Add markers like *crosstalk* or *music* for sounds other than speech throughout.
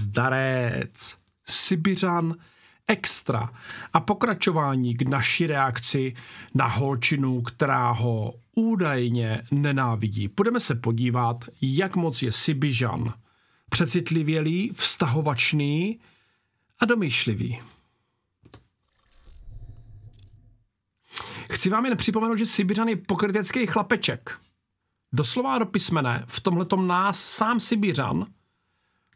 zdarec, Sibiřan, extra a pokračování k naší reakci na holčinu, která ho údajně nenávidí. Půjdeme se podívat, jak moc je Sibižan přecitlivělý, vztahovačný a domýšlivý. Chci vám jen připomenout, že Sibiřan je pokrytecký chlapeček. Doslova do písmene, v tomhletom nás sám Sibiřan –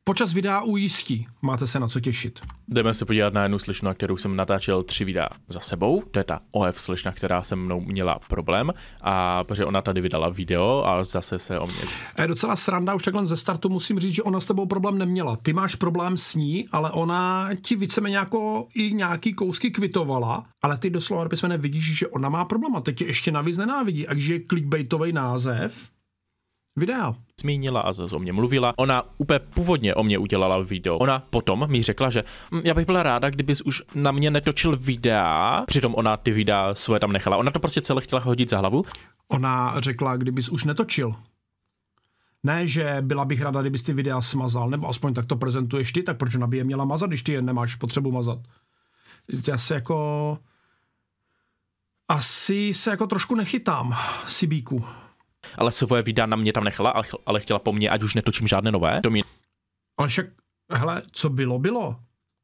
Počas videa ujistí, máte se na co těšit. Jdeme se podívat na jednu slyšnu, na kterou jsem natáčel tři videa za sebou. To je ta OF slyšna, která se mnou měla problém, a protože ona tady vydala video a zase se o mě. Je docela sranda, už takhle ze startu musím říct, že ona s tebou problém neměla. Ty máš problém s ní, ale ona ti víceméně jako i nějaký kousky kvitovala, ale ty doslova do jsme vidíš, že ona má problém a teď tě ještě navíc nenávidí, takže je clickbaitový název videa. Zmínila a o mě mluvila. Ona úplně původně o mě udělala video. Ona potom mi řekla, že hm, já bych byla ráda, kdybys už na mě netočil videa. Přitom ona ty videa svoje tam nechala. Ona to prostě celé chtěla hodit za hlavu. Ona řekla, kdybys už netočil. Ne, že byla bych ráda, kdybys ty videa smazal, nebo aspoň tak to prezentuješ ty, tak proč ona by je měla mazat, když ty je nemáš potřebu mazat? Já se jako... Asi se jako trošku nechytám, Sibíku ale svoje videa na mě tam nechala, ale chtěla po mně, ať už netočím žádné nové. Do mě... Ale však, hele, co bylo, bylo.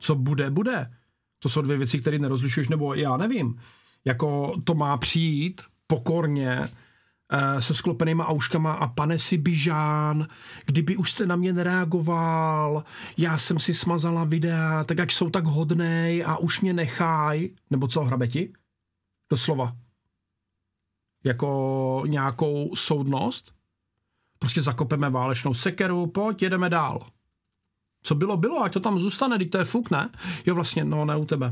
Co bude, bude. To jsou dvě věci, které nerozlišuješ, nebo já nevím. Jako to má přijít pokorně, eh, se sklopenýma auškama a pane Bižán, kdyby už jste na mě nereagoval, já jsem si smazala videa, tak ať jsou tak hodnej a už mě nechaj, nebo co hrabeti? Doslova jako nějakou soudnost. Prostě zakopeme válečnou sekeru, pojď, jedeme dál. Co bylo, bylo, ať to tam zůstane, teď to je fuk, ne? Jo, vlastně, no, ne u tebe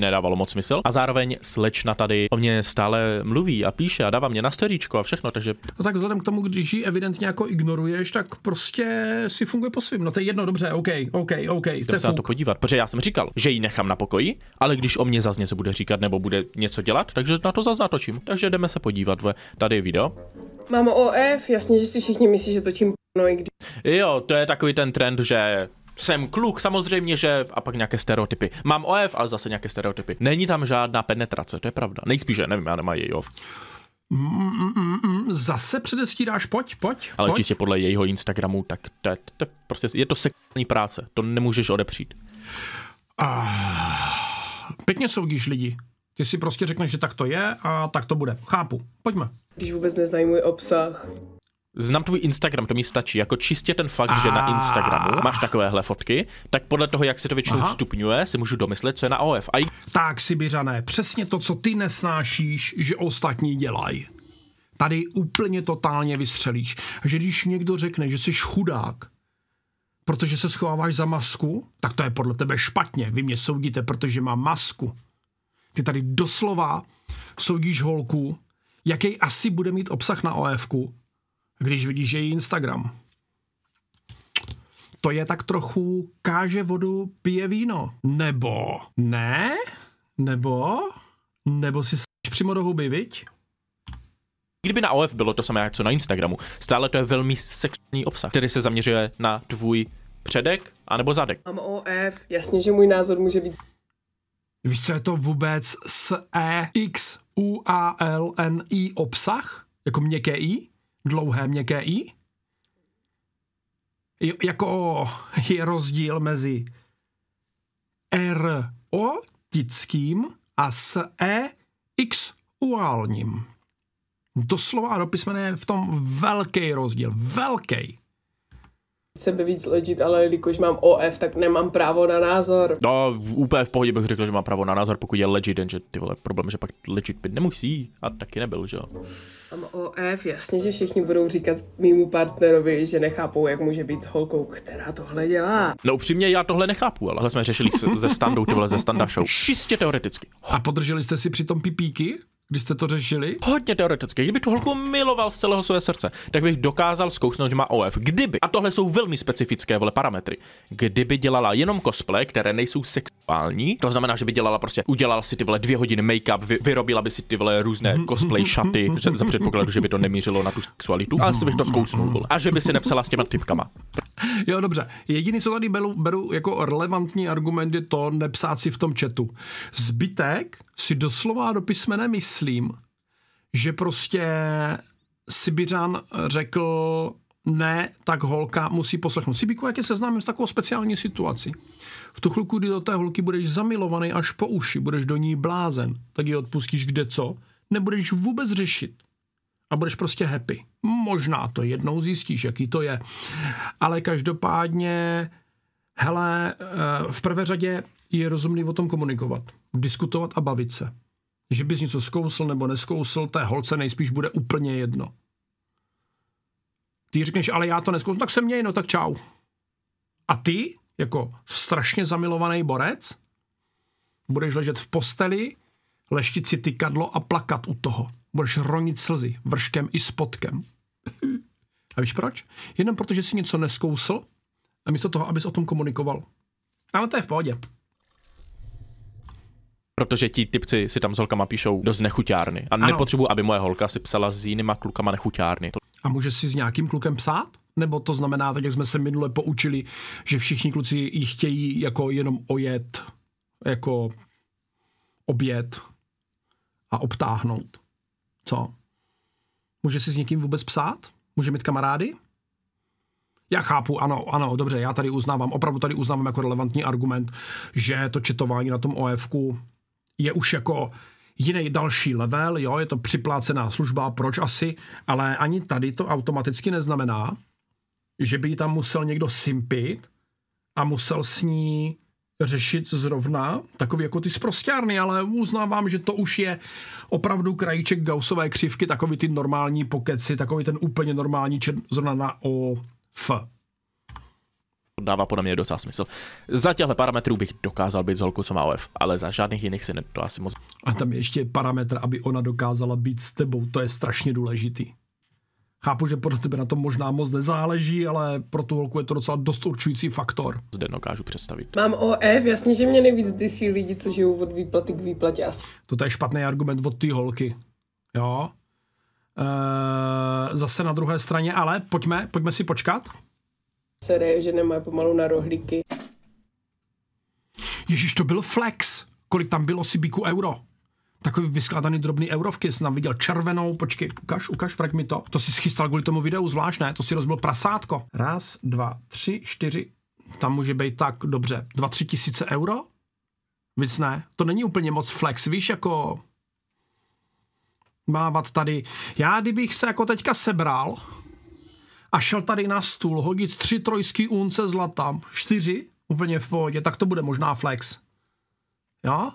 nedávalo moc smysl. A zároveň slečna tady o mě stále mluví a píše a dává mě na storíčko a všechno, takže... No tak vzhledem k tomu, když ji evidentně jako ignoruješ, tak prostě si funguje po svým. No to je jedno, dobře, OK, OK, OK. Jdem se na to podívat, protože já jsem říkal, že ji nechám na pokoji, ale když o mě zase něco bude říkat nebo bude něco dělat, takže na to zase natočím. Takže jdeme se podívat, tady je video. Mám OF, jasně, že si všichni myslí, že točím no i když. Jo, to je takový ten trend, že jsem kluk, samozřejmě, že a pak nějaké stereotypy. Mám OF, ale zase nějaké stereotypy. Není tam žádná penetrace, to je pravda. Nejspíše, nevím, já nemám její OF. Mm, mm, mm, zase předestíráš, pojď, pojď. Ale pojď. čistě podle jejího Instagramu, tak to, to, prostě je to sekální práce, to nemůžeš odepřít. A... Pěkně soudíš lidi. Ty si prostě řekneš, že tak to je a tak to bude. Chápu. Pojďme. Když vůbec neznají můj obsah, Znám tvůj Instagram, to mi stačí. Jako čistě ten fakt, že na Instagramu máš takovéhle fotky, tak podle toho, jak se to většinou stupňuje, si můžu domyslet, co je na OF. A... Tak, Sibiřané, přesně to, co ty nesnášíš, že ostatní dělají. Tady úplně totálně vystřelíš. Že když někdo řekne, že jsi chudák, protože se schováváš za masku, tak to je podle tebe špatně. Vy mě soudíte, protože mám masku. Ty tady doslova soudíš holku, jaký asi bude mít obsah na OFku když vidí, že je Instagram. To je tak trochu káže vodu, pije víno. Nebo ne? Nebo? Nebo si s***š přímo do huby, viď? Kdyby na OF bylo to samé, co na Instagramu, stále to je velmi sexuální obsah, který se zaměřuje na tvůj předek anebo zadek. Mám OF, jasně, že můj názor může být... Víš, co je to vůbec s E, X, U, A, L, N, I obsah? Jako měkké I? dlouhé měkké i? Jako je rozdíl mezi r o tickým a s e x uálním. Doslova a dopismené je v tom velký rozdíl. Velký sebe víc ležit, ale jelikož mám OF, tak nemám právo na názor. No, úplně v pohodě bych řekl, že mám právo na názor, pokud je legit, jenže ty vole, problém, že pak legit být nemusí a taky nebyl, že jo. Mám OF, jasně, že všichni budou říkat mýmu partnerovi, že nechápou, jak může být s holkou, která tohle dělá. No upřímně, já tohle nechápu, ale jsme řešili se, ze standou, ty vole, ze standa show. Čistě teoreticky. A podrželi jste si přitom pipíky? když jste to řešili? Hodně teoreticky. Kdyby tu holku miloval z celého své srdce, tak bych dokázal zkousnout, že má OF. Kdyby, a tohle jsou velmi specifické vole parametry, kdyby dělala jenom cosplay, které nejsou sexuální, to znamená, že by dělala prostě, udělala si ty vole dvě hodiny make-up, vy, vyrobila by si ty vole různé *laughs* cosplay šaty, že, za předpokladu, že by to nemířilo na tu sexualitu, ale si bych to zkousnul, vole. A že by si nepsala s těma typkama. Jo, dobře. Jediný, co tady beru, beru jako relevantní argument, je to nepsát si v tom chatu. Zbytek si doslova do písmene myslí myslím, že prostě Sibiřan řekl, ne, tak holka musí poslechnout. Sibiku, já tě seznámím s takovou speciální situací. V tu chvilku, kdy do té holky budeš zamilovaný až po uši, budeš do ní blázen, tak ji odpustíš kde co, nebudeš vůbec řešit a budeš prostě happy. Možná to jednou zjistíš, jaký to je. Ale každopádně, hele, eh, v prvé řadě je rozumný o tom komunikovat, diskutovat a bavit se že bys něco zkousl nebo neskousl, té holce nejspíš bude úplně jedno. Ty řekneš, ale já to neskousl, tak se měj, no tak čau. A ty, jako strašně zamilovaný borec, budeš ležet v posteli, leštit si kadlo a plakat u toho. Budeš ronit slzy vrškem i spodkem. a víš proč? Jenom protože si něco neskousl a místo toho, abys o tom komunikoval. Ale to je v pohodě protože ti typci si tam s holkama píšou dost nechuťárny. A nepotřebuju, nepotřebuji, aby moje holka si psala s jinýma klukama nechuťárny. A může si s nějakým klukem psát? Nebo to znamená, tak jak jsme se minule poučili, že všichni kluci ji chtějí jako jenom ojet, jako objet a obtáhnout. Co? Může si s někým vůbec psát? Může mít kamarády? Já chápu, ano, ano, dobře, já tady uznávám, opravdu tady uznávám jako relevantní argument, že to četování na tom OFku je už jako jiný další level, jo, je to připlácená služba, proč asi, ale ani tady to automaticky neznamená, že by tam musel někdo simpit a musel s ní řešit zrovna takový jako ty zprostěrny, ale uznávám, že to už je opravdu krajíček Gaussové křivky, takový ty normální pokeci, takový ten úplně normální čer, zrovna na O, F dává podle mě docela smysl. Za těchto parametrů bych dokázal být s holkou, co má OF, ale za žádných jiných si ne, to asi moc. A tam je ještě parametr, aby ona dokázala být s tebou, to je strašně důležitý. Chápu, že podle tebe na tom možná moc nezáleží, ale pro tu holku je to docela dost určující faktor. Zde dokážu představit. Mám OF, jasně, že mě nejvíc desí lidi, co žijou od výplaty k výplatě. To je špatný argument od té holky. Jo. Eee, eh, zase na druhé straně, ale pojďme, pojďme si počkat sere, že nemá pomalu na rohlíky. Ježíš, to byl flex. Kolik tam bylo sibíku euro? Takový vyskládaný drobný eurovky, jsem tam viděl červenou, počkej, ukaž, ukaž, frak mi to. To si schystal kvůli tomu videu, zvláštné, to si rozbil prasátko. Raz, dva, tři, čtyři, tam může být tak, dobře, dva, tři tisíce euro? Víc ne, to není úplně moc flex, víš, jako mávat tady. Já kdybych se jako teďka sebral, a šel tady na stůl hodit tři trojský unce zlata, čtyři, úplně v pohodě, tak to bude možná flex. Jo?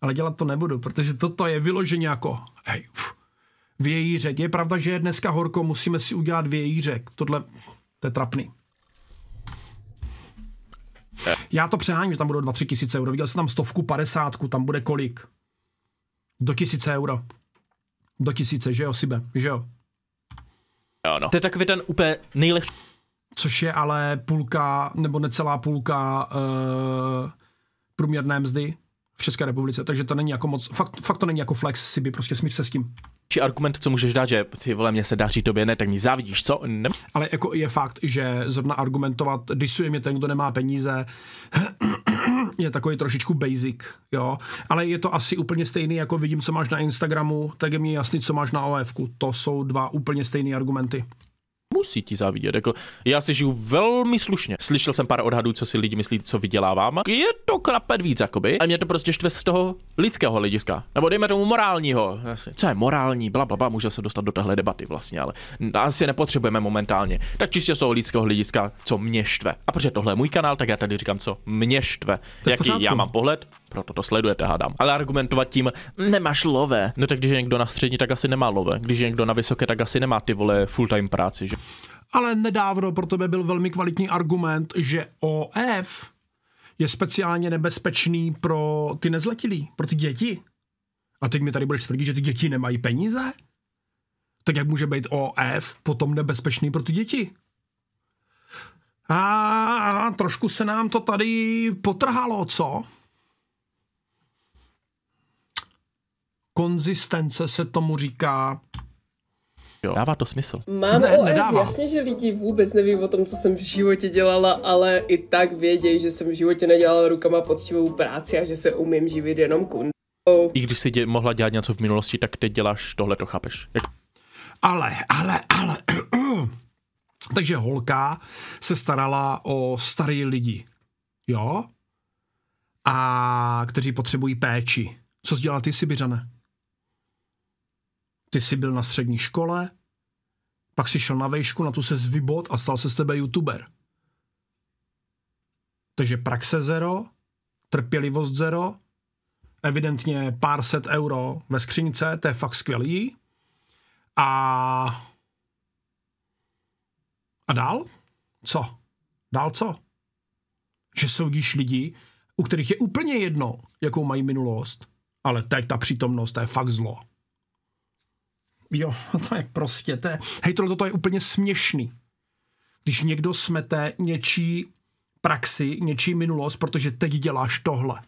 Ale dělat to nebudu, protože toto je vyloženě jako, hej, uf, vějířek. Je pravda, že je dneska horko, musíme si udělat vějířek. Tohle, to je trapný. Já to přeháním, že tam budou 2-3 tisíce euro. Viděl jsem tam stovku, padesátku, tam bude kolik? Do tisíce euro. Do tisíce, že jo, Sibe, že jo? no. To je takový ten úplně nejlehčí. Což je ale půlka, nebo necelá půlka uh, průměrné mzdy v České republice, takže to není jako moc, fakt, fakt to není jako flex, si by prostě smíř se s tím. Či argument, co můžeš dát, že ty vole, mě se daří, tobě ne, tak mi závidíš, co? Ne? Ale jako je fakt, že zrovna argumentovat, disuje mě ten, kdo nemá peníze, je takový trošičku basic, jo. Ale je to asi úplně stejný, jako vidím, co máš na Instagramu, tak je mi jasný, co máš na OF. To jsou dva úplně stejné argumenty musí ti závidět. Jako, já si žiju velmi slušně. Slyšel jsem pár odhadů, co si lidi myslí, co vydělávám. Je to krapet víc, jakoby. A mě to prostě štve z toho lidského hlediska. Nebo dejme tomu morálního. Co je morální, bla, bla, bla může se dostat do téhle debaty vlastně, ale asi nepotřebujeme momentálně. Tak čistě jsou lidského hlediska, co mě štve. A protože tohle je můj kanál, tak já tady říkám, co mě štve. Jaký já mám pohled, proto to sledujete, hádám. Ale argumentovat tím, nemáš love. No tak když je někdo na střední, tak asi nemá love. Když je někdo na vysoké, tak asi nemá ty vole full-time práci, že? Ale nedávno pro tebe byl velmi kvalitní argument, že OF je speciálně nebezpečný pro ty nezletilí, pro ty děti. A teď mi tady budeš tvrdit, že ty děti nemají peníze? Tak jak může být OF potom nebezpečný pro ty děti? A, a trošku se nám to tady potrhalo, co? konzistence se tomu říká. Jo. Dává to smysl. Mám ne, OF, jasně, že lidi vůbec neví o tom, co jsem v životě dělala, ale i tak vědějí, že jsem v životě nedělala rukama poctivou práci a že se umím živit jenom kundou. I když jsi dě- mohla dělat něco v minulosti, tak teď děláš tohle, to chápeš. Jak... Ale, ale, ale... *clears throat* Takže holka se starala o starý lidi, jo? A kteří potřebují péči. Co jsi dělala ty, Sibiřane? Ty jsi byl na střední škole, pak si šel na vejšku, na tu se vybod a stal se z tebe youtuber. Takže praxe zero, trpělivost zero, evidentně pár set euro ve skřínce, to je fakt skvělý. A a dál? Co? Dál co? Že soudíš lidi, u kterých je úplně jedno, jakou mají minulost, ale teď ta přítomnost, to je fakt zlo jo, *laughs* to je prostě, to je, hej, tohle to je úplně směšný. Když někdo smete něčí praxi, něčí minulost, protože teď děláš tohle.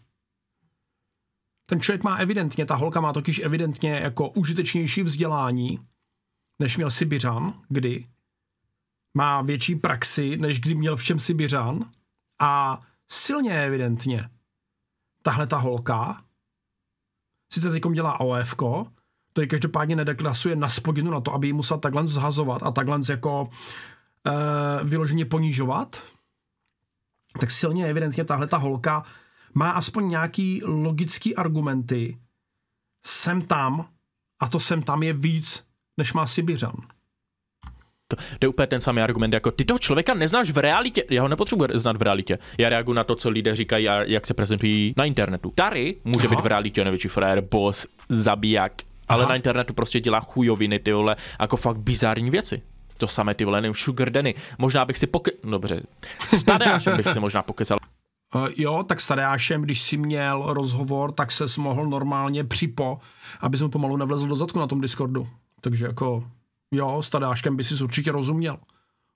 Ten člověk má evidentně, ta holka má totiž evidentně jako užitečnější vzdělání, než měl Sibiřan, kdy má větší praxi, než kdy měl v čem Sibiřan a silně evidentně tahle ta holka sice teď dělá OFko, to je každopádně nedeklasuje na spodinu na to, aby ji musel takhle zhazovat a takhle jako e, vyloženě ponižovat, tak silně evidentně tahle ta holka má aspoň nějaký logický argumenty sem tam a to sem tam je víc, než má Sibiřan. To, je úplně ten samý argument, jako ty toho člověka neznáš v realitě. Já ho nepotřebuji znát v realitě. Já reaguji na to, co lidé říkají a jak se prezentují na internetu. Tady může Aha. být v realitě největší frajer, boss, zabiják, ale Aha. na internetu prostě dělá chujoviny, ty vole, jako fakt bizární věci. To samé ty vole, nevím, Sugar Danny. Možná bych si poke... Dobře, s Tadeášem bych si možná pokecal. Uh, *laughs* jo, tak s Tadeášem, když si měl rozhovor, tak se mohl normálně připo, aby mu pomalu nevlezl do zadku na tom Discordu. Takže jako, jo, s Tadeáškem by si určitě rozuměl.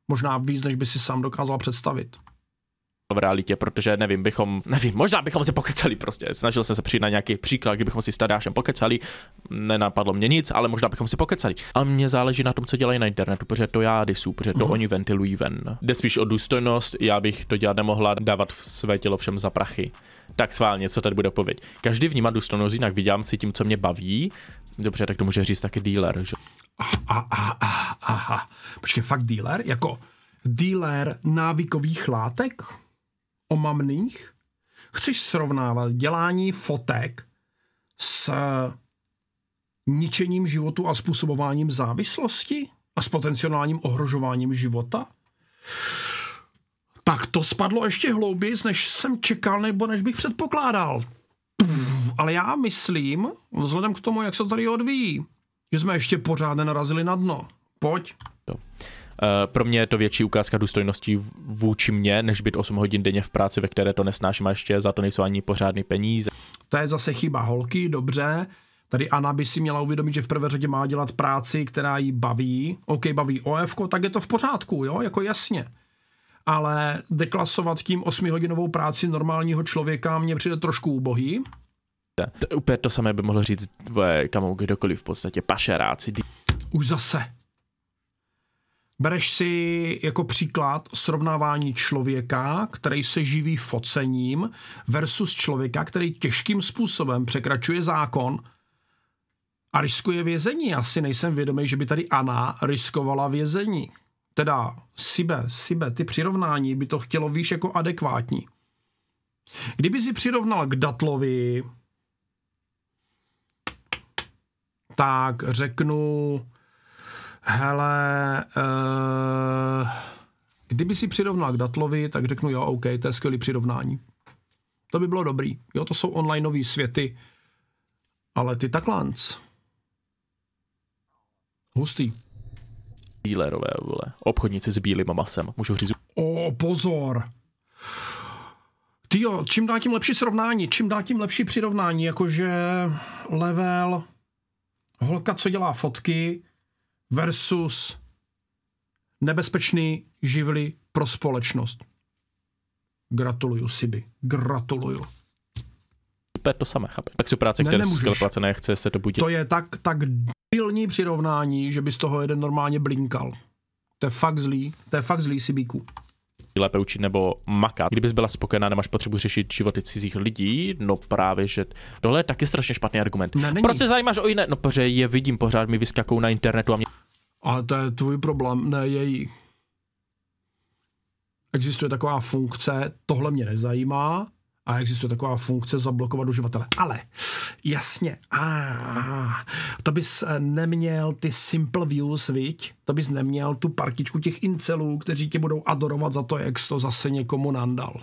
Možná víc, než by si sám dokázal představit v realitě, protože nevím, bychom, *laughs* nevím, možná bychom si pokecali prostě. Snažil jsem se přijít na nějaký příklad, kdybychom si s Tadášem pokecali, nenapadlo mě nic, ale možná bychom si pokecali. Ale mě záleží na tom, co dělají na internetu, protože to já disu, protože to uh-huh. oni ventilují ven. Jde spíš o důstojnost, já bych to dělat nemohla dávat v své tělo všem za prachy. Tak sválně, co tady bude odpověď. Každý vnímá důstojnost jinak, vidím si tím, co mě baví. Dobře, tak to může říct taky dealer, že? Aha, aha, ah, ah, aha. Počkej, fakt dealer? Jako dealer návykových látek? omamných? Chceš srovnávat dělání fotek s eh, ničením životu a způsobováním závislosti a s potenciálním ohrožováním života? Tak to spadlo ještě hlouběji, než jsem čekal, nebo než bych předpokládal. Pff, ale já myslím, vzhledem k tomu, jak se to tady odvíjí, že jsme ještě pořád nenarazili na dno. Pojď. Eh, pro mě je to větší ukázka důstojnosti vůči mně, než být 8 hodin denně v práci, ve které to nesnáším a ještě za to nejsou ani pořádný peníze. To je zase chyba holky, dobře. Tady Anna by si měla uvědomit, že v prvé řadě má dělat práci, která ji baví. OK, baví OF, tak je to v pořádku, jo, jako jasně. Ale deklasovat tím 8-hodinovou práci normálního člověka mě přijde trošku ubohý. To, úplně to samé by mohlo říct kamo kdokoliv v podstatě, pašeráci. Už zase. Bereš si jako příklad srovnávání člověka, který se živí focením, versus člověka, který těžkým způsobem překračuje zákon a riskuje vězení. Já si nejsem vědomý, že by tady Anna riskovala vězení. Teda sibe, sibe, ty přirovnání by to chtělo víš jako adekvátní. Kdyby si přirovnal k Datlovi, tak řeknu, Hele, uh, kdyby si přirovnal k Datlovi, tak řeknu jo, OK, to je skvělý přirovnání. To by bylo dobrý. Jo, to jsou online nový světy, ale ty Taklanc. Hustý. Dílerové, vole. Obchodníci s bílým masem. Můžu říct. O, pozor. Ty jo, čím dá tím lepší srovnání, čím dá tím lepší přirovnání, jakože level holka, co dělá fotky, versus nebezpečný živly pro společnost. Gratuluju, Siby. Gratuluju. To to samé, chápe. Tak si práce, ne, které jsou placené, chce se to budit? To je tak, tak pilní přirovnání, že by z toho jeden normálně blinkal. To je fakt zlý, to je fakt zlý Sibíku lépe učit nebo makat. Kdybys byla spokojená, nemáš potřebu řešit životy cizích lidí, no právě, že tohle je taky strašně špatný argument. Ne, Proč se zajímáš o jiné? No, protože je vidím pořád, mi vyskakou na internetu a mě ale to je tvůj problém, ne její. Existuje taková funkce, tohle mě nezajímá, a existuje taková funkce zablokovat uživatele. Ale, jasně, a to bys eh, neměl ty simple views, viď? To bys neměl tu partičku těch incelů, kteří tě budou adorovat za to, jak jsi to zase někomu nandal.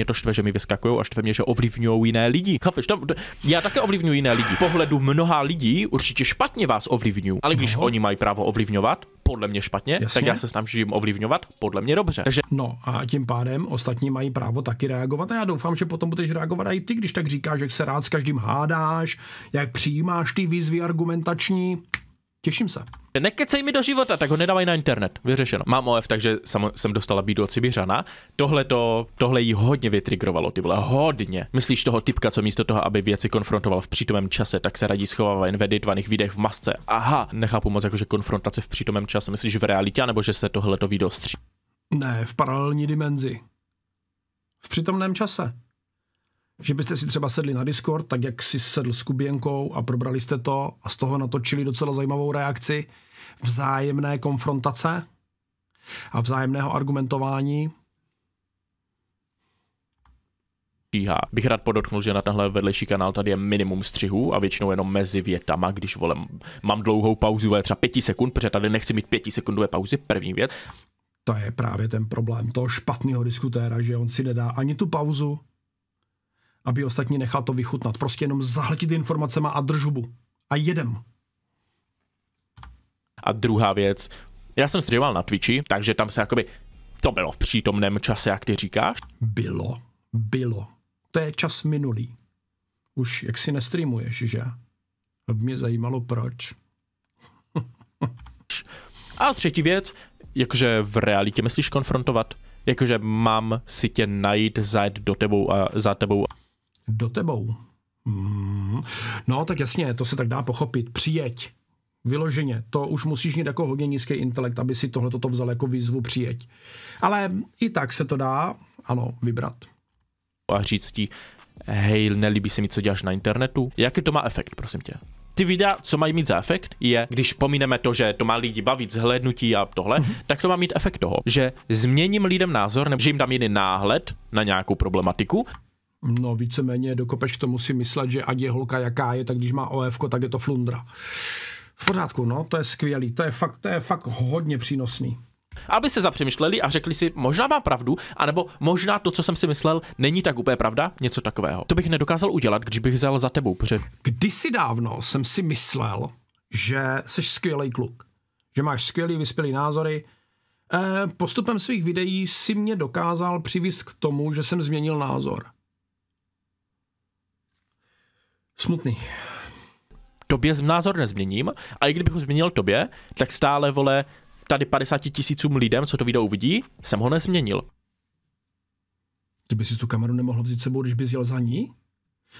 Mě to štve, že mi vyskakují a štve mě, že ovlivňují jiné lidi. Chápeš? Tam, já také ovlivňuji jiné lidi. Pohledu mnoha lidí určitě špatně vás ovlivňují, ale když no. oni mají právo ovlivňovat, podle mě špatně, Jasně. tak já se snažím ovlivňovat, podle mě dobře. Takže... No a tím pádem ostatní mají právo taky reagovat a já doufám, že potom budeš reagovat i ty, když tak říkáš, že se rád s každým hádáš, jak přijímáš ty výzvy argumentační. Těším se. Nekecej mi do života, tak ho nedávají na internet. Vyřešeno. Mám OF, takže sam, jsem dostala bídu od Sibiřana. Tohle, to, tohle jí hodně vytrigrovalo, ty vole, hodně. Myslíš toho typka, co místo toho, aby věci konfrontoval v přítomném čase, tak se radí schovává jen ve ditvaných videích v masce. Aha, nechápu moc, jakože konfrontace v přítomném čase. Myslíš v realitě, nebo že se tohle to video stří? Ne, v paralelní dimenzi. V přítomném čase že byste si třeba sedli na Discord, tak jak si sedl s Kubienkou a probrali jste to a z toho natočili docela zajímavou reakci vzájemné konfrontace a vzájemného argumentování. Číha. Bych rád podotknul, že na tenhle vedlejší kanál tady je minimum střihů a většinou jenom mezi větama, když volem mám dlouhou pauzu, ve třeba pěti sekund, protože tady nechci mít pětisekundové pauzy, první věc. To je právě ten problém toho špatného diskutéra, že on si nedá ani tu pauzu, aby ostatní nechal to vychutnat. Prostě jenom zahltit informacema a držubu. A jedem. A druhá věc, já jsem streamoval na Twitchi, takže tam se jakoby, to bylo v přítomném čase, jak ty říkáš? Bylo, bylo. To je čas minulý. Už jak si nestreamuješ, že? Aby mě zajímalo proč. *laughs* a třetí věc, jakože v realitě myslíš konfrontovat? Jakože mám si tě najít, zajet do tebou a za tebou do tebou. Hmm. No, tak jasně, to se tak dá pochopit. Přijeď. Vyloženě. To už musíš mít jako hodně nízký intelekt, aby si tohle toto vzal jako výzvu přijeď. Ale i tak se to dá, ano, vybrat. A říct ti, hej, nelíbí se mi, co děláš na internetu. Jaký to má efekt, prosím tě? Ty videa, co mají mít za efekt, je, když pomineme to, že to má lidi bavit, zhlédnutí a tohle, mm-hmm. tak to má mít efekt toho, že změním lidem názor, nebo že jim dám jiný náhled na nějakou problematiku No víceméně do k to musí myslet, že ať je holka jaká je, tak když má OF, tak je to flundra. V pořádku, no, to je skvělý, to je fakt, to je fakt hodně přínosný. Aby se zapřemýšleli a řekli si, možná má pravdu, anebo možná to, co jsem si myslel, není tak úplně pravda, něco takového. To bych nedokázal udělat, když bych vzal za tebou, protože... Kdysi dávno jsem si myslel, že jsi skvělý kluk, že máš skvělý, vyspělý názory, eh, Postupem svých videí si mě dokázal přivést k tomu, že jsem změnil názor. Smutný. Tobě názor nezměním a i kdybych ho změnil tobě, tak stále, vole, tady 50 tisícům lidem, co to video uvidí, jsem ho nezměnil. Ty bys si tu kameru nemohl vzít sebou, když bys jel za ní?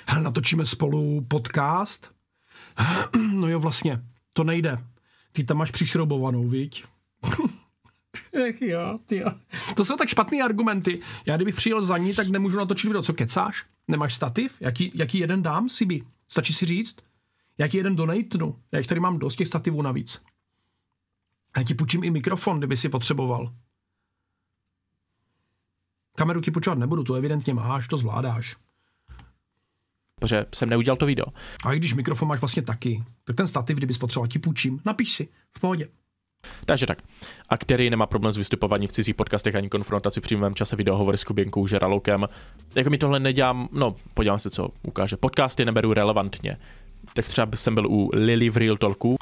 Hele, natočíme spolu podcast? *clears throat* No jo, vlastně, to nejde. Ty tam máš přišroubovanou, viď? Ech jo, ty jo. To jsou tak špatné argumenty. Já kdybych přijel za ní, tak nemůžu natočit video. Co kecáš? Nemáš stativ? Jaký, jaký jeden dám, Sibi? Stačí si říct? Jaký jeden donatenu? Já tady mám dost těch stativů navíc. Já ti půjčím i mikrofon, kdyby si potřeboval. Kameru ti půjčovat nebudu, to evidentně máš, to zvládáš. Protože jsem neudělal to video. A i když mikrofon máš vlastně taky, tak ten stativ, kdyby potřeboval, ti půjčím. Napiš si, v pohodě. Takže tak. A který nemá problém s vystupováním v cizích podcastech ani konfrontaci v přímém čase videohovory s Kuběnkou Žeralokem. Jako mi tohle nedělám, no podívám se, co ukáže. Podcasty neberu relevantně. Tak třeba jsem byl u Lily v Real Talku.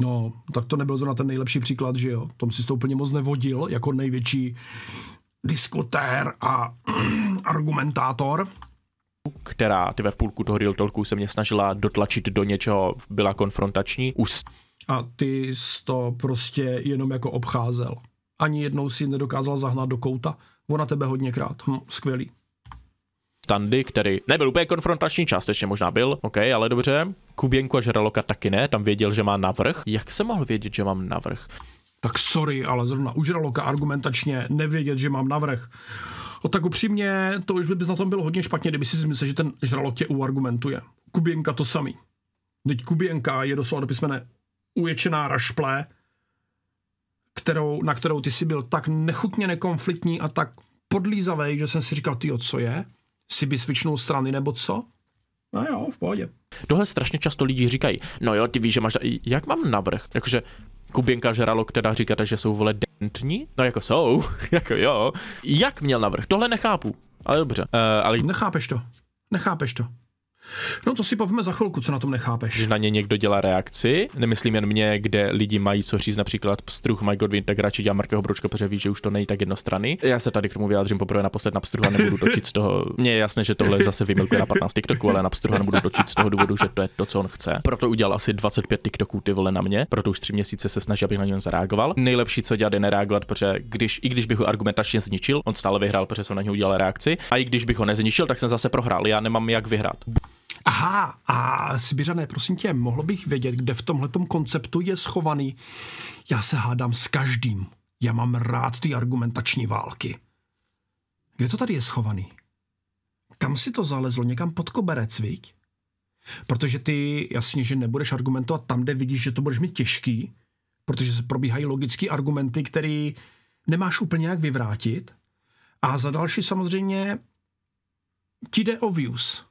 No, tak to nebyl zrovna ten nejlepší příklad, že jo. Tom si to úplně moc nevodil jako největší diskutér a *clears throat* argumentátor která ty ve půlku toho Real Talku se mě snažila dotlačit do něčeho, byla konfrontační. Ust a ty jsi to prostě jenom jako obcházel. Ani jednou si nedokázal zahnat do kouta. Ona tebe hodněkrát. Hm, skvělý. Tandy, který nebyl úplně konfrontační, částečně možná byl, OK, ale dobře. Kuběnku a Žraloka taky ne, tam věděl, že má navrh. Jak se mohl vědět, že mám navrh? Tak sorry, ale zrovna u Žraloka argumentačně nevědět, že mám navrh. O tak upřímně, to už by na tom bylo hodně špatně, kdyby si myslel, že ten Žralok tě uargumentuje. Kuběnka to samý. Teď Kuběnka je doslova do písmene uječená rašple, kterou, na kterou ty si byl tak nechutně nekonfliktní a tak podlízavý, že jsem si říkal, ty co je? Si by svičnul strany nebo co? No jo, v pohodě. Tohle strašně často lidi říkají, no jo, ty víš, že máš, jak mám navrh? Jakože Kuběnka žralo, teda říká, že jsou vole dentní? No jako jsou, *laughs* jako jo. Jak měl navrh? Tohle nechápu, ale dobře. Uh, ale... Nechápeš to, nechápeš to. No to si povíme za chvilku, co na tom nechápeš. Když na ně někdo dělá reakci, nemyslím jen mě, kde lidi mají co říct, například pstruh My God tak radši dělám mrtvého bročka, protože ví, že už to není tak jednostranný. Já se tady k tomu vyjádřím poprvé naposled na pstruh a nebudu *laughs* točit z toho. Mně je jasné, že tohle je zase vymilka na 15 TikToků, ale na pstruh nebudu točit z toho důvodu, že to je to, co on chce. Proto udělal asi 25 TikToků ty vole na mě, proto už tři měsíce se snaží, abych na něj zareagoval. Nejlepší, co dělat, je nereagovat, protože když, i když bych ho argumentačně zničil, on stále vyhrál, protože jsem na něj udělal reakci, a i když bych ho nezničil, tak jsem zase prohrál. Já nemám jak vyhrát. Aha, a Sibiřané, prosím tě, mohl bych vědět, kde v tomhle konceptu je schovaný? Já se hádám s každým. Já mám rád ty argumentační války. Kde to tady je schovaný? Kam si to zalezlo? Někam pod koberec, viď? Protože ty jasně, že nebudeš argumentovat tam, kde vidíš, že to budeš mít těžký, protože se probíhají logické argumenty, které nemáš úplně jak vyvrátit. A za další samozřejmě ti jde o views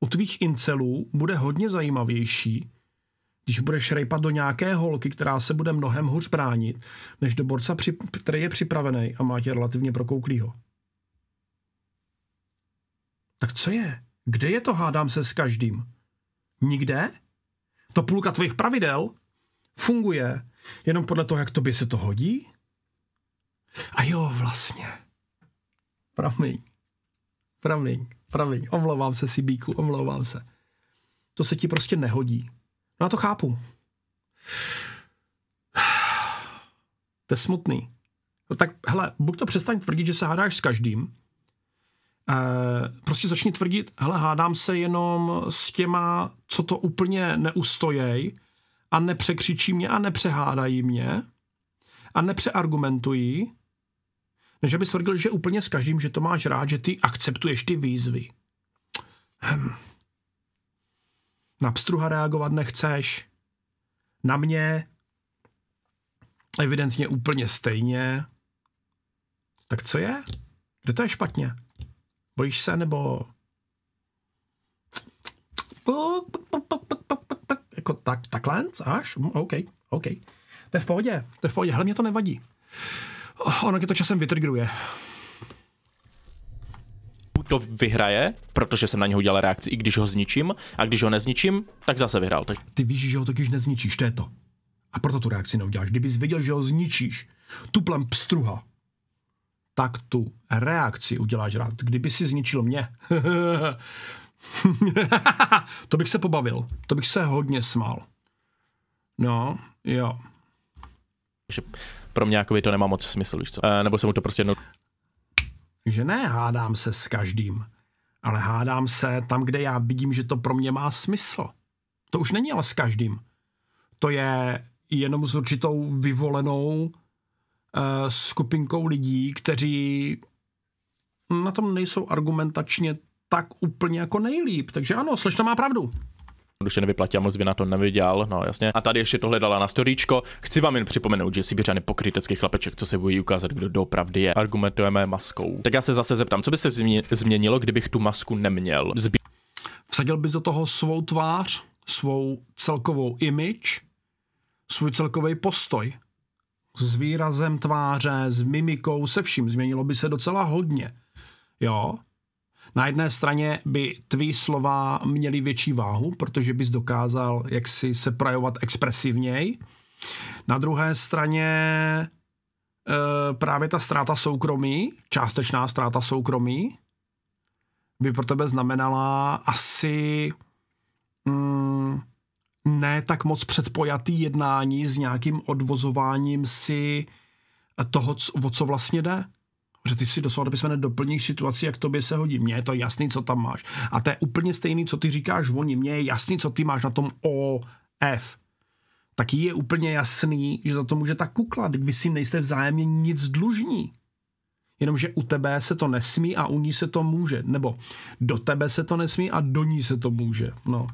u tvých incelů bude hodně zajímavější, když budeš rejpat do nějaké holky, která se bude mnohem hůř bránit, než do borca, který je připravený a má tě relativně prokouklýho. Tak co je? Kde je to hádám se s každým? Nikde? To půlka tvých pravidel funguje jenom podle toho, jak tobě se to hodí? A jo, vlastně. Promiň. Promiň. Promiň, omlouvám se, Sibíku, omlouvám se. To se ti prostě nehodí. No já to chápu. To je smutný. No tak, hele, buď to přestaň tvrdit, že se hádáš s každým, e, prostě začni tvrdit, hele, hádám se jenom s těma, co to úplně neustojej a nepřekřičí mě a nepřehádají mě a nepřeargumentují než abys tvrdil, že úplně s každým, že to máš rád, že ty akceptuješ ty výzvy. Hm. Na pstruha reagovat nechceš, na mě evidentně úplně stejně. Tak co je? Kde to je špatně? Bojíš se nebo... Jako tak, takhle, až? Hm, OK, OK. To je v pohodě, to je v pohodě, hele, mě to nevadí. Oh, ono tě to časem vytrgruje. To vyhraje, protože jsem na něho udělal reakci, i když ho zničím, a když ho nezničím, tak zase vyhrál. Tak... Ty víš, že ho totiž nezničíš, to je to. A proto tu reakci neuděláš. Kdybys věděl, že ho zničíš, tuplem pstruha, tak tu reakci uděláš rád. Kdyby si zničil mě, *laughs* to bych se pobavil. To bych se hodně smál. No, jo pro mě jakoby to nemá moc smysl, víš co? E, nebo se mu to prostě jednou... Takže ne, hádám se s každým, ale hádám se tam, kde já vidím, že to pro mě má smysl. To už není ale s každým. To je jenom s určitou vyvolenou uh, skupinkou lidí, kteří na tom nejsou argumentačně tak úplně jako nejlíp. Takže ano, slečna má pravdu jednoduše nevyplatí a moc by na to neviděl, no jasně. A tady ještě tohle dala na storíčko. Chci vám jen připomenout, že si je pokrytecký chlapeček, co se bojí ukázat, kdo doopravdy je. Argumentujeme maskou. Tak já se zase zeptám, co by se změnilo, kdybych tu masku neměl? Zbí... Vsadil bys do toho svou tvář, svou celkovou image, svůj celkový postoj. S výrazem tváře, s mimikou, se vším. Změnilo by se docela hodně. Jo, na jedné straně by tvý slova měly větší váhu, protože bys dokázal jaksi se projevovat expresivněji. Na druhé straně eh, právě ta ztráta soukromí, částečná ztráta soukromí, by pro tebe znamenala asi mm, ne tak moc předpojatý jednání s nějakým odvozováním si toho, o co vlastně jde že ty si doslova jsme nedoplní situaci, jak tobě se hodí. Mně je to jasný, co tam máš. A to je úplně stejný, co ty říkáš oni. Mně je jasný, co ty máš na tom O, F. Tak je úplně jasný, že za to může ta kukla, když vy si nejste vzájemně nic dlužní. Jenomže u tebe se to nesmí a u ní se to může. Nebo do tebe se to nesmí a do ní se to může. No.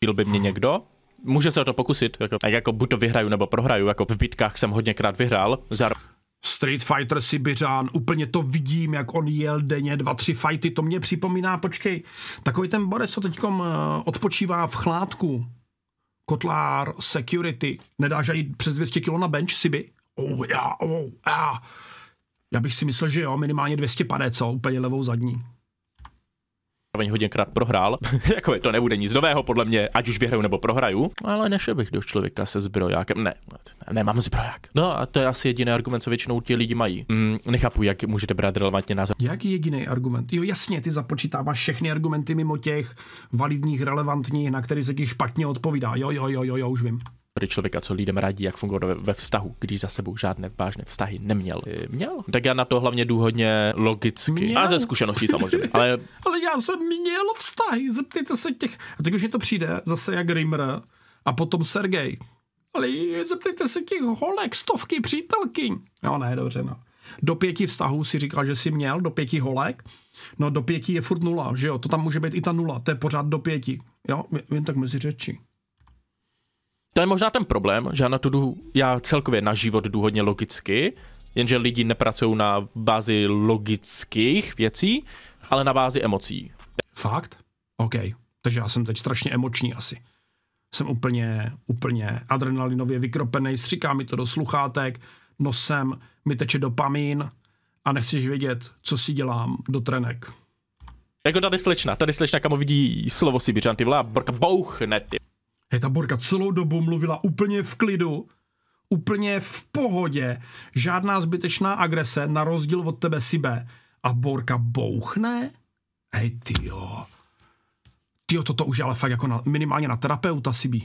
Byl by mě někdo, může se o to pokusit. Jako, jako buď to vyhraju nebo prohraju, jako v bitkách jsem hodněkrát vyhrál, za Street Fighter si byřán, úplně to vidím, jak on jel denně dva, tři fighty, to mě připomíná, počkej, takový ten Boris, co teďkom eh, odpočívá v chládku, kotlár, security, nedáš jít přes 200 kg na bench, by? Oh, yeah, oh, já. Yeah. Oh, já bych si myslel, že jo, minimálně co? úplně levou zadní zároveň hodněkrát prohrál. *laughs* jako to nebude nic nového, podle mě, ať už vyhraju nebo prohraju. Ale nešel bych do člověka se zbrojákem. Ne, nemám zbroják. No a to je asi jediný argument, co většinou ti lidi mají. Mm, nechápu, jak můžete brát relevantně názor. Jaký jediný argument? Jo, jasně, ty započítáváš všechny argumenty mimo těch validních, relevantních, na které se ti špatně odpovídá. Jo, jo, jo, jo, jo, už vím pro člověka, co lidem radí, jak fungovat ve, ve vztahu, když za sebou žádné vážné vztahy neměl. Eh, měl. Tak já na to hlavně důhodně logicky. Měl. A ze zkušeností samozřejmě. Ale... *laughs* Ale já jsem měl vztahy, zeptejte se těch. A teď už mi to přijde, zase jak Rimmer a potom Sergej. Ale zeptejte se těch holek, stovky přítelky. No ne, dobře, no. Do pěti vztahů si říkal, že si měl, do pěti holek. No do pěti je furt nula, že jo? To tam může být i ta nula, to je pořád do pěti. Jo, jen tak mezi řeči. To je možná ten problém, že já na to jdu, já celkově na život jdu hodně logicky, jenže lidi nepracují na bázi logických věcí, ale na bázi emocí. Fakt? OK. Takže já jsem teď strašně emoční asi. Jsem úplně, úplně adrenalinově vykropený, stříká mi to do sluchátek, nosem mi teče dopamin a nechceš vědět, co si dělám do trenek. Jako tady slečna, tady slečna, kamo vidí slovo si ty vole, a brka bouchne, ty. Hej, ta Borka celou dobu mluvila úplně v klidu, úplně v pohodě, žádná zbytečná agrese, na rozdíl od tebe Sibe. A Borka bouchne? Hej, ty jo. Ty jo, toto už ale fakt jako na, minimálně na terapeuta Sibi.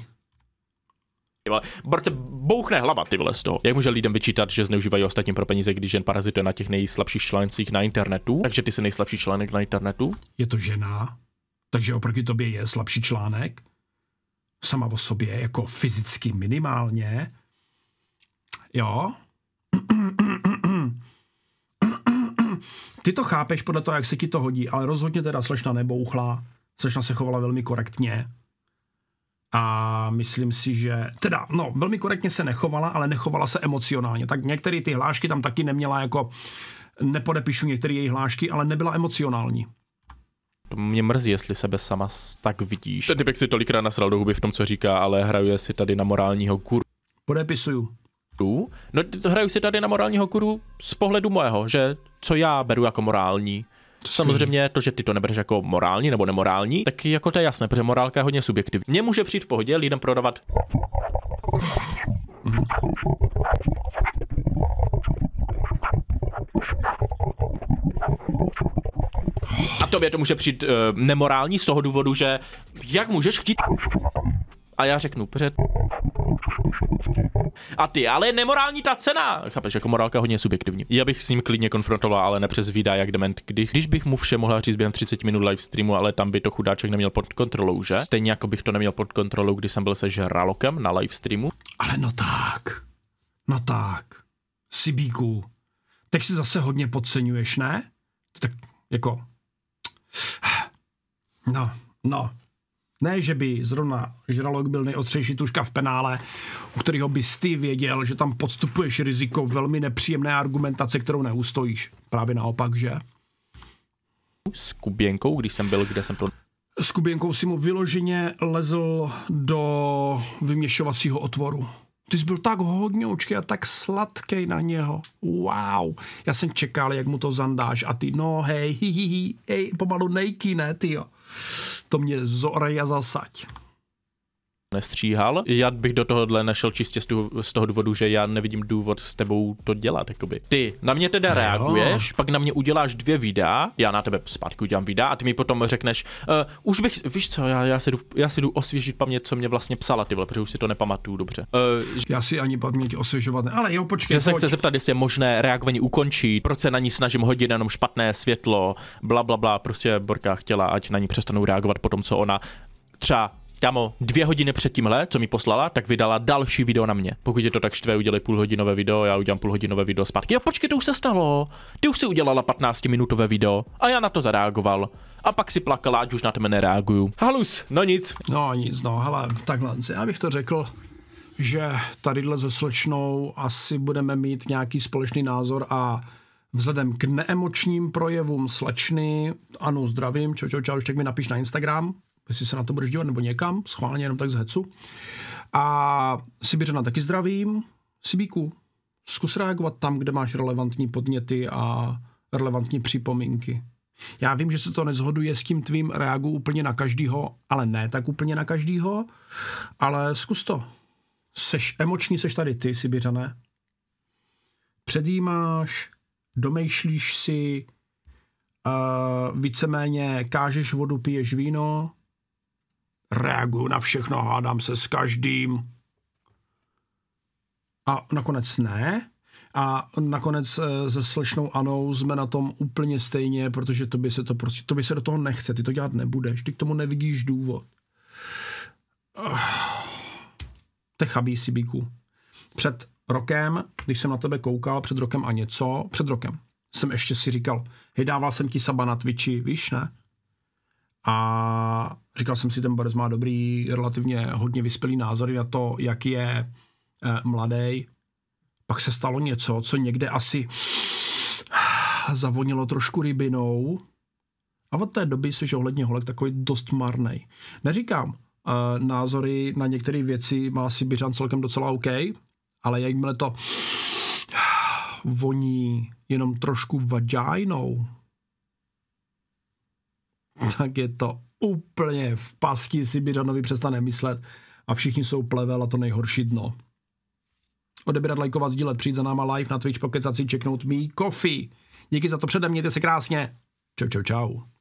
Borce bouchne hlava ty vole z toho. Jak může lidem vyčítat, že zneužívají ostatní pro peníze, když jen parazituje na těch nejslabších článcích na internetu? Takže ty jsi nejslabší článek na internetu? Je to žena, takže oproti tobě je slabší článek sama o sobě, jako fyzicky minimálně. Jo. Ty to chápeš podle toho, jak se ti to hodí, ale rozhodně teda slešna nebouchla, slešna se chovala velmi korektně. A myslím si, že teda, no, velmi korektně se nechovala, ale nechovala se emocionálně. Tak některé ty hlášky tam taky neměla jako, nepodepíšu některé její hlášky, ale nebyla emocionální. To mě mrzí, jestli sebe sama tak vidíš. Ten typek si tolikrát nasral do huby v tom, co říká, ale hraju si tady na morálního kuru. Podepisuju. No, hraju si tady na morálního kuru z pohledu mojeho, že co já beru jako morální. To Samozřejmě to, že ty to nebereš jako morální nebo nemorální, tak jako to je jasné, protože morálka je hodně subjektivní. Mně může přijít v pohodě lidem prodávat... Mhm. A tobě to může přijít uh, nemorální z toho důvodu, že jak můžeš chtít... A já řeknu, před... A ty, ale je nemorální ta cena. Chápeš, jako morálka hodně subjektivní. Já bych s ním klidně konfrontoval, ale nepřes výdá jak dement, když, když bych mu vše mohla říct během 30 minut live streamu, ale tam by to chudáček neměl pod kontrolou, že? Stejně jako bych to neměl pod kontrolou, když jsem byl se žralokem na live streamu. Ale no tak, no tak, Sibíku, tak si zase hodně podceňuješ, ne? Tak jako, *sighs* No, no. Ne, že by zrovna žralok byl nejostřejší tuška v penále, u kterého bys ty věděl, že tam podstupuješ riziko velmi nepříjemné argumentace, kterou neustojíš. Právě naopak, že? S Kuběnkou, když jsem byl, kde jsem byl? S Kuběnkou si mu vyloženě lezl do vyměšovacího otvoru ty jsi byl tak hodňoučký a tak sladký na něho. Wow. Já jsem čekal, jak mu to zandáš a ty, no hej, hi, hi, hi hej, pomalu nejky, ne, ty jo. To mě zorej a zasaď nestříhal. Já bych do tohohle našel čistě z toho, důvodu, že já nevidím důvod s tebou to dělat, jakoby. Ty na mě teda no. reaguješ, pak na mě uděláš dvě videa, já na tebe zpátky udělám videa a ty mi potom řekneš, uh, už bych, víš co, já, já, si jdu, já si jdu osvěžit paměť, co mě vlastně psala, ty vole, protože už si to nepamatuju dobře. Uh, já si ani paměť osvěžovat, ne. ale jo, počkej. Že se pojď. chce zeptat, jestli je možné reagování ukončit, proč se na ní snažím hodit jenom špatné světlo, bla, bla, bla, prostě Borka chtěla, ať na ní přestanou reagovat potom, co ona třeba Kámo, dvě hodiny před tímhle, co mi poslala, tak vydala další video na mě. Pokud je to tak štve, udělej půlhodinové video, já udělám půlhodinové video zpátky. Jo, počkej, to už se stalo. Ty už si udělala 15-minutové video a já na to zareagoval. A pak si plakala, ať už na tebe nereaguju. Halus, no nic. No nic, no, hele, takhle, já bych to řekl, že tadyhle se slečnou asi budeme mít nějaký společný názor a vzhledem k neemočním projevům slečny, ano, zdravím, čau, čau, čau, tak mi napiš na Instagram, jestli se na to budeš dívat nebo někam, schválně jenom tak z hecu. A Sibiřana taky zdravím. Sibíku, zkus reagovat tam, kde máš relevantní podněty a relevantní připomínky. Já vím, že se to nezhoduje s tím tvým reagu úplně na každýho, ale ne tak úplně na každýho, ale zkus to. Seš emoční, seš tady ty, Sibiřané. Předjímáš, domýšlíš si, uh, víceméně kážeš vodu, piješ víno, reaguju na všechno, hádám se s každým. A nakonec ne. A nakonec eh, se slečnou Anou jsme na tom úplně stejně, protože to by se to prostě, to by se do toho nechce, ty to dělat nebudeš, ty k tomu nevidíš důvod. Ah. Te chabí si bíku. Před rokem, když jsem na tebe koukal, před rokem a něco, před rokem, jsem ještě si říkal, hej, dával jsem ti saba na Twitchi, víš, ne? A říkal jsem si, ten Borez má dobrý, relativně hodně vyspělý názory na to, jak je eh, mladý. Pak se stalo něco, co někde asi zavonilo trošku rybinou. A od té doby se ohledně holek takový dost marný. Neříkám, eh, názory na některé věci má si Byřan celkem docela OK, ale jakmile to voní jenom trošku vaginou, tak je to úplně v pasti, si Biranovi přestane myslet a všichni jsou plevel a to nejhorší dno. Odebírat, lajkovat, sdílet, přijít za náma live na Twitch, pokecat si, čeknout mý kofi. Díky za to předem, mějte se krásně. Čau, čau, čau.